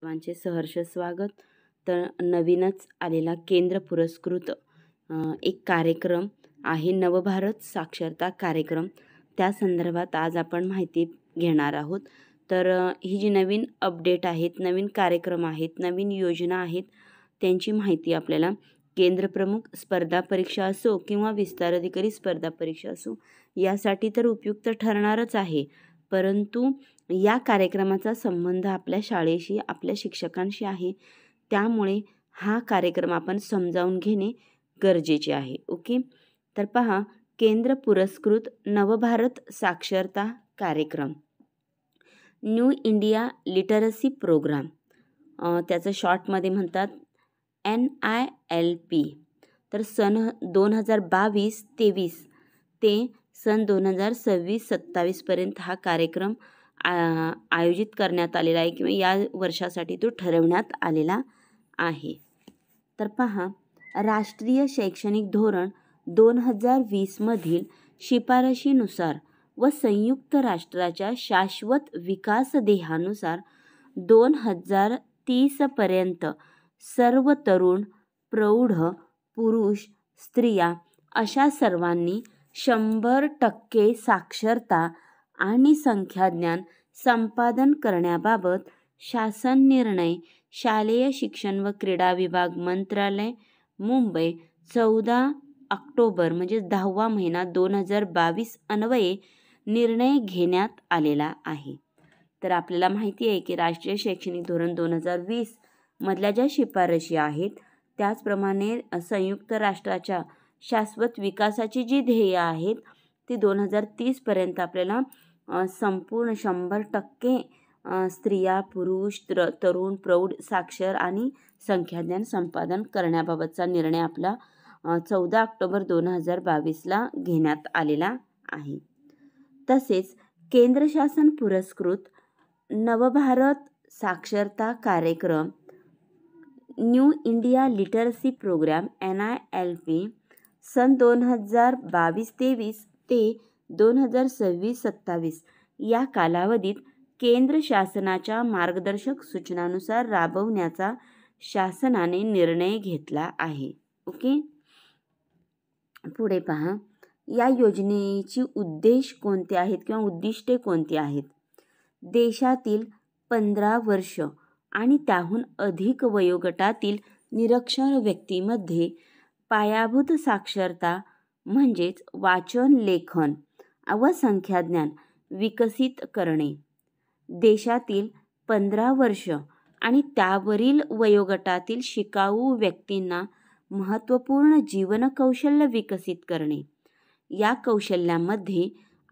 सर्वांचे सहर्ष स्वागत तर नवीनच आलेला केंद्र पुरस्कृत एक कार्यक्रम आहे नवभारत साक्षरता कार्यक्रम त्या संदर्भात आज आपण माहिती घेणार आहोत तर ही जी नवीन अपडेट आहेत नवीन कार्यक्रम आहेत नवीन योजना आहेत त्यांची माहिती आपल्याला केंद्रप्रमुख स्पर्धा परीक्षा असो किंवा विस्तार अधिकारी स्पर्धा परीक्षा असो यासाठी तर उपयुक्त ठरणारच आहे परंतु या कार्यक्रमाचा संबंध आपल्या शाळेशी आपल्या शिक्षकांशी आहे त्यामुळे हा कार्यक्रम आपण समजावून घेणे गरजेचे आहे ओके तर पहा केंद्र पुरस्कृत नवभारत साक्षरता कार्यक्रम न्यू इंडिया लिटरसी प्रोग्राम त्याचं शॉर्टमध्ये म्हणतात एन आय एल पी तर सन दोन हजार बावीस तेवीस ते सन दोन हजार सव्वीस सत्तावीसपर्यंत हा कार्यक्रम आयोजित करण्यात आलेला आहे किंवा या वर्षासाठी तो ठरवण्यात आलेला आहे तर पहा राष्ट्रीय शैक्षणिक धोरण दोन हजार वीसमधील शिफारशीनुसार व संयुक्त राष्ट्राच्या शाश्वत विकास देहानुसार दोन हजार तीसपर्यंत सर्व तरुण प्रौढ पुरुष स्त्रिया अशा सर्वांनी शंभर टक्के साक्षरता आणि संख्याज्ञान संपादन करण्याबाबत शासन निर्णय शालेय शिक्षण व क्रीडा विभाग मंत्रालय मुंबई चौदा ऑक्टोबर म्हणजे दहावा महिना दोन हजार बावीस अन्वये निर्णय घेण्यात आलेला आहे तर आपल्याला माहिती आहे की राष्ट्रीय शैक्षणिक धोरण दोन हजार वीसमधल्या मधल्या ज्या शिफारशी आहेत त्याचप्रमाणे संयुक्त राष्ट्राच्या शाश्वत विकासाची जी ध्येय आहेत ती दोन हजार तीसपर्यंत आपल्याला संपूर्ण शंभर टक्के स्त्रिया पुरुष त्र तरुण प्रौढ साक्षर आणि संख्याज्ञान संपादन करण्याबाबतचा निर्णय आपला चौदा ऑक्टोबर दोन हजार बावीसला घेण्यात आलेला आहे तसेच केंद्र शासन पुरस्कृत नवभारत साक्षरता कार्यक्रम new India literacy program N I L P सन दोन हजार बावीस तेवीस ते दोन हजार सव्वीस सत्तावीस या कालावधीत केंद्र शासनाच्या मार्गदर्शक सूचनानुसार राबवण्याचा शासनाने निर्णय घेतला आहे ओके पुढे पहा या योजनेची उद्देश कोणते आहेत किंवा उद्दिष्टे कोणती आहेत देशातील पंधरा वर्ष आणि त्याहून अधिक वयोगटातील निरक्षर व्यक्तीमध्ये पायाभूत साक्षरता म्हणजेच वाचन लेखन व संख्याज्ञान विकसित करणे देशातील पंधरा वर्ष आणि त्यावरील वयोगटातील शिकाऊ व्यक्तींना महत्त्वपूर्ण जीवनकौशल्य विकसित करणे या कौशल्यामध्ये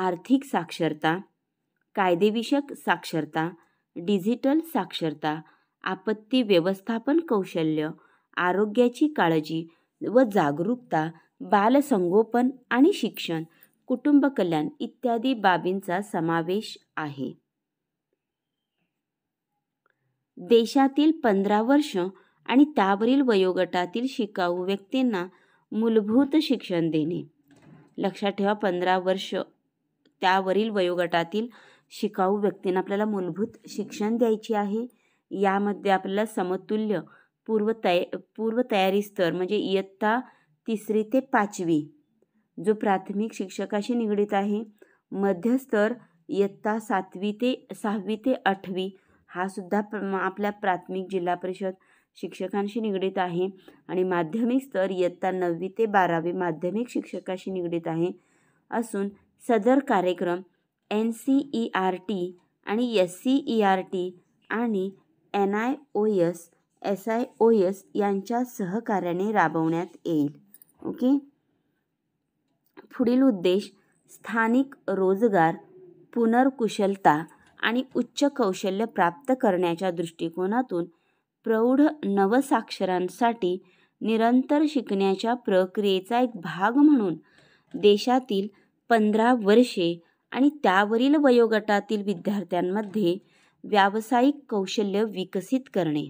आर्थिक साक्षरता कायदेविषयक साक्षरता डिजिटल साक्षरता आपत्ती व्यवस्थापन कौशल्य आरोग्याची काळजी व जागरूकता बालसंगोपन आणि शिक्षण कुटुंब कल्याण इत्यादी बाबींचा समावेश आहे देशातील पंधरा वर्ष आणि त्यावरील वयोगटातील शिकाऊ व्यक्तींना मूलभूत शिक्षण देणे लक्षात ठेवा पंधरा वर्ष त्यावरील वयोगटातील शिकाऊ व्यक्तींना आपल्याला मूलभूत शिक्षण द्यायचे आहे यामध्ये आपल्याला समतुल्य पूर्वतय पूर्वतयारी स्तर म्हणजे इयत्ता तिसरी ते पाचवी जो प्राथमिक शिक्षकाशी निगडीत आहे मध्यस्तर इयत्ता सातवी ते सहावी ते आठवी हा सुद्धा आपल्या प्राथमिक जिल्हा परिषद शिक्षकांशी निगडीत आहे आणि माध्यमिक स्तर इयत्ता नववी ते बारावी माध्यमिक शिक्षकाशी निगडीत आहे असून सदर कार्यक्रम N C E R T आणि S C E R T आणि N I O S S I O S यांच्या सहकार्याने राबवण्यात येईल ओके पुढील उद्देश स्थानिक रोजगार पुनर्कुशलता आणि उच्च कौशल्य प्राप्त करण्याच्या दृष्टिकोनातून प्रौढ नवसाक्षरांसाठी निरंतर शिकण्याच्या प्रक्रियेचा एक भाग म्हणून देशातील पंधरा वर्षे आणि त्यावरील वयोगटातील विद्यार्थ्यांमध्ये व्यावसायिक कौशल्य विकसित करणे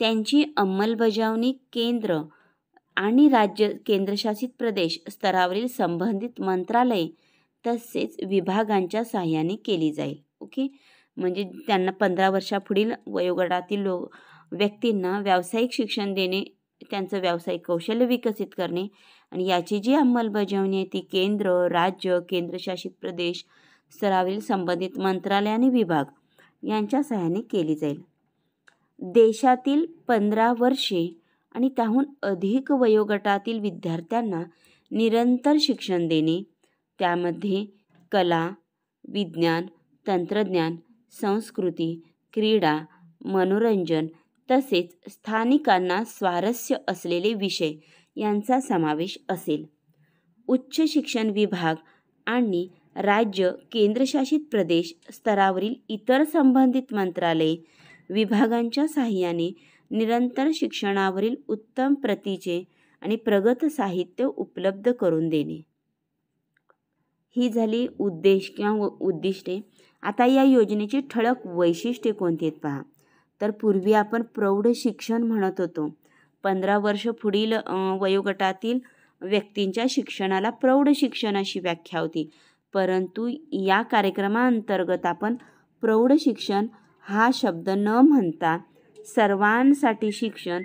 त्यांची अंमलबजावणी केंद्र आणि राज्य केंद्रशासित प्रदेश स्तरावरील संबंधित मंत्रालय तसेच विभागांच्या सहाय्याने केली जाईल ओके म्हणजे त्यांना पंधरा वर्षापुढील वयोगटातील लो व्यक्तींना व्यावसायिक शिक्षण देणे त्यांचं व्यावसायिक कौशल्य विकसित करणे आणि याची जी अंमलबजावणी आहे ती केंद्र राज्य केंद्रशासित प्रदेश स्तरावरील संबंधित मंत्रालय आणि विभाग यांच्या सहाय्याने केली जाईल देशातील पंधरा वर्षे आणि त्याहून अधिक वयोगटातील विद्यार्थ्यांना निरंतर शिक्षण देणे त्यामध्ये कला विज्ञान तंत्रज्ञान संस्कृती क्रीडा मनोरंजन तसेच स्थानिकांना स्वारस्य असलेले विषय यांचा समावेश असेल उच्च शिक्षण विभाग आणि राज्य केंद्रशासित प्रदेश स्तरावरील इतर संबंधित मंत्रालय विभागांच्या सहाय्याने निरंतर शिक्षणावरील उत्तम प्रतीचे आणि प्रगत साहित्य उपलब्ध करून देणे ही झाली उद्देश किंवा उद्दिष्टे आता या योजनेची ठळक वैशिष्ट्ये कोणती आहेत पहा तर पूर्वी आपण प्रौढ शिक्षण म्हणत होतो पंधरा वर्ष पुढील वयोगटातील व्यक्तींच्या शिक्षणाला प्रौढ शिक्षण अशी व्याख्या होती परंतु या कार्यक्रमाअंतर्गत आपण प्रौढ शिक्षण हा शब्द न म्हणता सर्वांसाठी शिक्षण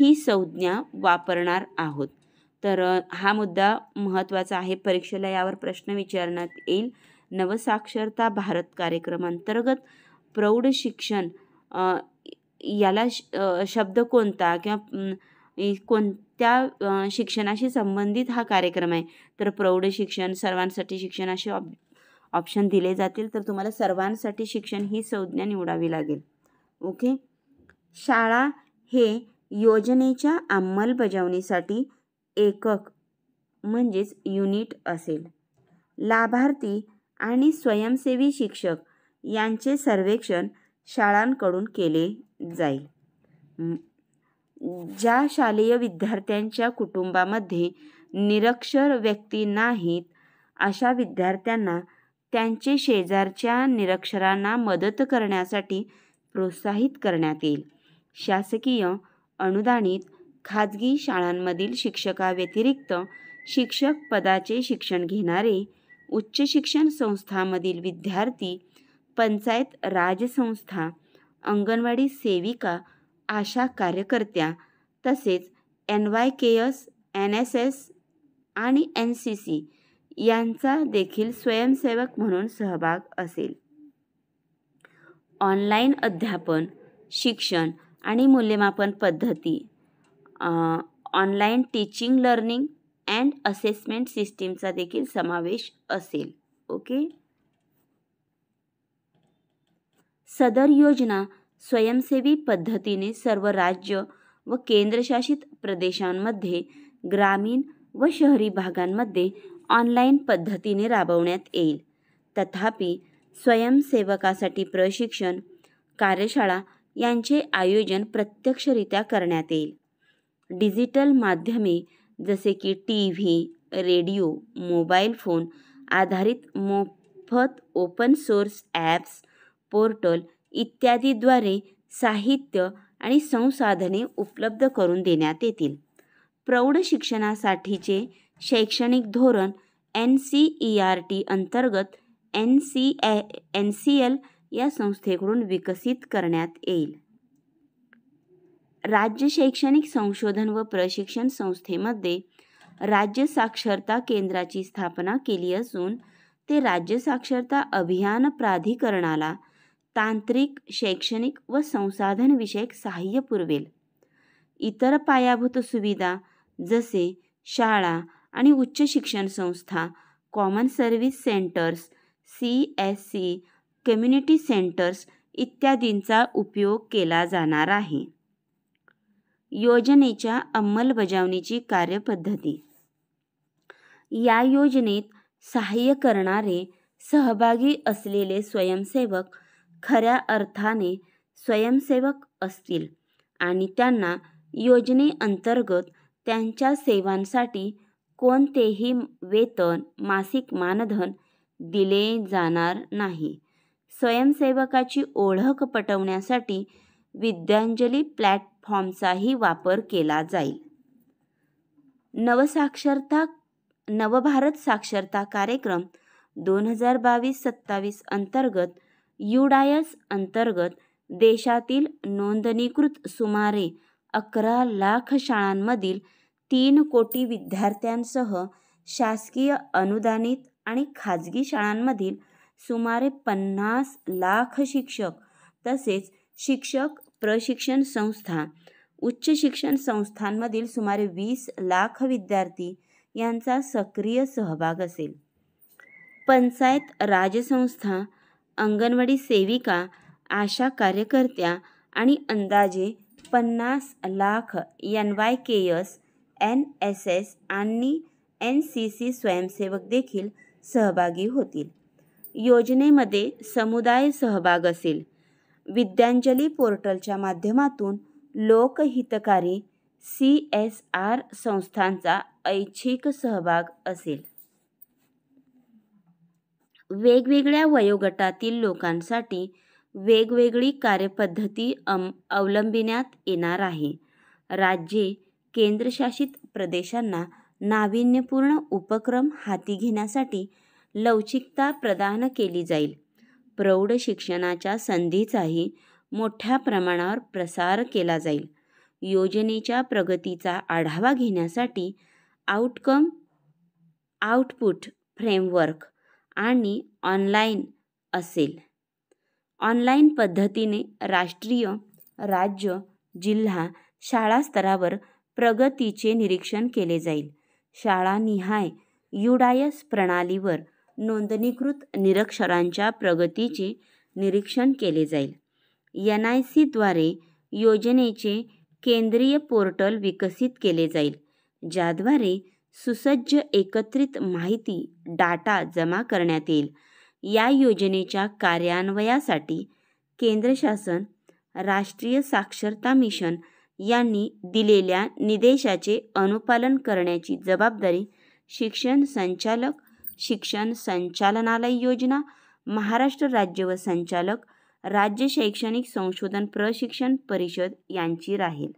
ही संज्ञा वापरणार आहोत तर हा मुद्दा महत्त्वाचा आहे परीक्षेला यावर प्रश्न विचारण्यात येईल नवसाक्षरता भारत कार्यक्रमांतर्गत प्रौढ शिक्षण याला शब्द कोणता किंवा कोणत्या शिक्षणाशी संबंधित हा कार्यक्रम आहे तर प्रौढ शिक्षण सर्वांसाठी शिक्षण असे ऑप्शन दिले जातील तर तुम्हाला सर्वांसाठी शिक्षण ही संज्ञा निवडावी लागेल ओके शाळा हे योजनेच्या अंमलबजावणीसाठी एकक म्हणजेच युनिट असेल लाभार्थी आणि स्वयंसेवी शिक्षक यांचे सर्वेक्षण शाळांकडून केले जाईल ज्या शालेय विद्यार्थ्यांच्या कुटुंबामध्ये निरक्षर व्यक्ती नाहीत अशा विद्यार्थ्यांना त्यांचे शेजारच्या निरक्षरांना मदत करण्यासाठी प्रोत्साहित करण्यात येईल शासकीय अनुदानित खाजगी शाळांमधील शिक्षकाव्यतिरिक्त शिक्षक पदाचे शिक्षण घेणारे उच्च शिक्षण संस्थांमधील विद्यार्थी पंचायत राजसंस्था अंगणवाडी सेविका आशा कार्यकर्त्या तसेच N Y K S N S S आणि एन सी सी यांचा देखील स्वयंसेवक म्हणून सहभाग असेल ऑनलाईन अध्यापन शिक्षण आणि मूल्यमापन पद्धती online teaching learning and assessment सिस्टीमचा देखील समावेश असेल ओके सदर योजना स्वयंसेवी पद्धतीने सर्व राज्य व केंद्रशासित प्रदेशांमध्ये ग्रामीण व शहरी भागांमध्ये ऑनलाईन पद्धतीने राबवण्यात येईल तथापि स्वयंसेवकासाठी प्रशिक्षण कार्यशाळा यांचे आयोजन प्रत्यक्षरित्या करण्यात येईल डिजिटल माध्यमे जसे की T V radio mobile phone आधारित मोफत ओपन सोर्स ॲप्स पोर्टल इत्यादीद्वारे साहित्य आणि संसाधने उपलब्ध करून देण्यात येतील प्रौढ शिक्षणासाठीचे शैक्षणिक धोरण N C E R T अंतर्गत N C A N C L या संस्थेकडून विकसित करण्यात येईल राज्य शैक्षणिक संशोधन व प्रशिक्षण संस्थेमध्ये राज्य साक्षरता केंद्राची स्थापना केली असून ते राज्य साक्षरता अभियान प्राधिकरणाला तांत्रिक शैक्षणिक व संसाधन विषयक सहाय्य पुरवेल इतर पायाभूत सुविधा जसे शाळा आणि उच्च शिक्षण संस्था common service centres C S C community centres इत्यादींचा उपयोग केला जाणार आहे योजनेच्या अंमलबजावणीची कार्यपद्धती या योजनेत सहाय्य करणारे सहभागी असलेले स्वयंसेवक खऱ्या अर्थाने स्वयंसेवक असतील आणि त्यांना योजनेअंतर्गत त्यांच्या सेवांसाठी कोणतेही वेतन मासिक मानधन दिले जाणार नाही स्वयंसेवकाची ओळख पटवण्यासाठी विद्यांजली प्लॅटफॉर्मचाही वापर केला जाईल नवसाक्षरता नवभारत साक्षरता कार्यक्रम दोन हजार बावीस सत्तावीस अंतर्गत युडायस अंतर्गत देशातील नोंदणीकृत सुमारे अकरा लाख शाळांमधील तीन कोटी विद्यार्थ्यांसह शासकीय अनुदानित आणि खाजगी शाळांमधील सुमारे पन्नास लाख शिक्षक तसेच शिक्षक प्रशिक्षण संस्था उच्च शिक्षण संस्थांमधील सुमारे वीस लाख विद्यार्थी यांचा सक्रिय सहभाग असेल पंचायत राजसंस्था अंगणवाडी सेविका आशा कार्यकर्त्या आणि अंदाजे पन्नास lakh N Y K S N S S आणि एन सी सी स्वयंसेवक देखील सहभागी होतील योजनेमध्ये समुदाय सहभाग असेल विद्यांजली पोर्टलच्या माध्यमातून लोकहितकारी सी एस आर संस्थांचा ऐच्छिक सहभाग असेल वेगवेगळ्या वयोगटातील लोकांसाठी वेगवेगळी कार्यपद्धती अम अवलंबिण्यात येणार आहे राज्ये केंद्रशासित प्रदेशांना नाविन्यपूर्ण उपक्रम हाती घेण्यासाठी लवचिकता प्रदान केली जाईल प्रौढ शिक्षणाच्या संधीचाही मोठ्या प्रमाणावर प्रसार केला जाईल योजनेच्या प्रगतीचा आढावा घेण्यासाठी आउटकम आउटपुट फ्रेमवर्क आणि ऑनलाईन असेल ऑनलाईन पद्धतीने राष्ट्रीय राज्य जिल्हा शाळा स्तरावर प्रगतीचे निरीक्षण केले जाईल शाळानिहाय युडायस प्रणालीवर नोंदणीकृत निरक्षरांच्या प्रगतीचे निरीक्षण केले जाईल एन आय सीद्वारे योजनेचे केंद्रीय पोर्टल विकसित केले जाईल ज्याद्वारे सुसज्ज एकत्रित माहिती डाटा जमा करण्यात येईल या योजनेच्या कार्यान्वयासाठी केंद्र शासन राष्ट्रीय साक्षरता मिशन यांनी दिलेल्या निदेशाचे अनुपालन करण्याची जबाबदारी शिक्षण संचालक शिक्षण संचालनालय योजना महाराष्ट्र राज्य व संचालक राज्य शैक्षणिक संशोधन प्रशिक्षण परिषद यांची राहील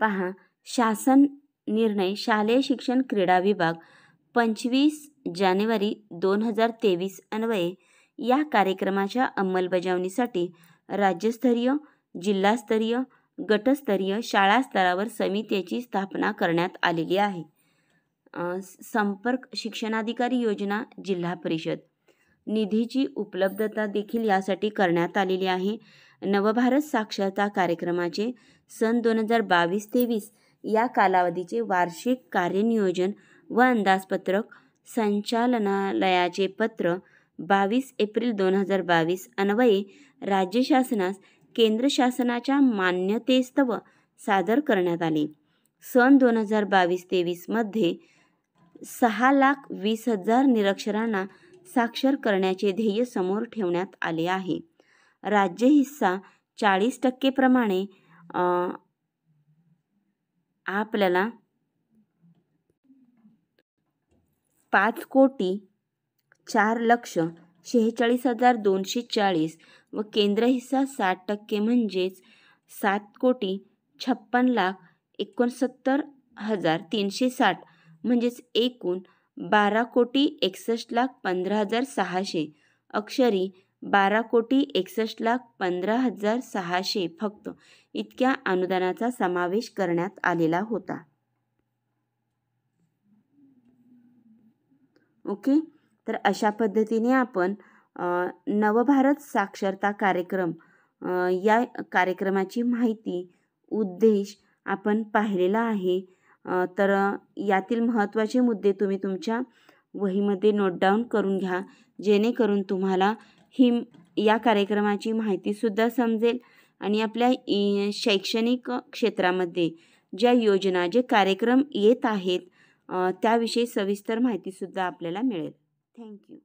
पहा शासन निर्णय शालेय शिक्षण क्रीडा विभाग पंचवीस जानेवारी दोन हजार तेवीस अन्वये या कार्यक्रमाच्या अंमलबजावणीसाठी राज्यस्तरीय जिल्हास्तरीय गटस्तरीय शाळा स्तरावर समितीची स्थापना करण्यात आलेली आहे संपर्क शिक्षणाधिकारी योजना जिल्हा परिषद निधीची उपलब्धता देखील यासाठी करण्यात आलेली आहे नवभारत साक्षरता कार्यक्रमाचे सन दोन हजार बावीस तेवीस या कालावधीचे वार्षिक कार्यनियोजन व अंदाजपत्रक संचालनालयाचे पत्र बावीस एप्रिल दोन हजार बावीस अन्वये राज्य शासनास केंद्र शासनाच्या मान्यतेस्तव सादर करण्यात आले सन दोन हजार बावीस तेवीसमध्ये सहा लाख वीस हजार निरक्षरांना साक्षर करण्याचे ध्येय समोर ठेवण्यात आले आहे राज्य हिस्सा चाळीस टक्केप्रमाणे आपल्याला पाच कोटी चार लक्ष शेहेचाळीस हजार दोनशे चाळीस व केंद्र हिस्सा साठ टक्के म्हणजेच सात कोटी छप्पन लाख एकोणसत्तर हजार तीनशे साठ म्हणजेच एकूण बारा कोटी एकसष्ट लाख पंधरा हजार सहाशे अक्षरी बारा कोटी एकसष्ट लाख पंधरा हजार सहाशे फक्त इतक्या अनुदानाचा समावेश करण्यात आलेला होता ओके तर अशा पद्धतीने आपण नवभारत साक्षरता कार्यक्रम या कार्यक्रमाची माहिती उद्देश आपण पाहिलेला आहे तर यातील महत्त्वाचे मुद्दे तुम्ही तुमच्या वहीमध्ये नोट डाऊन करून घ्या जेणेकरून तुम्हाला ही या कार्यक्रमाची माहितीसुद्धा समजेल आणि आपल्या शैक्षणिक क्षेत्रामध्ये ज्या योजना जे कार्यक्रम येत आहेत त्याविषयी सविस्तर माहितीसुद्धा आपल्याला मिळेल थँक्यू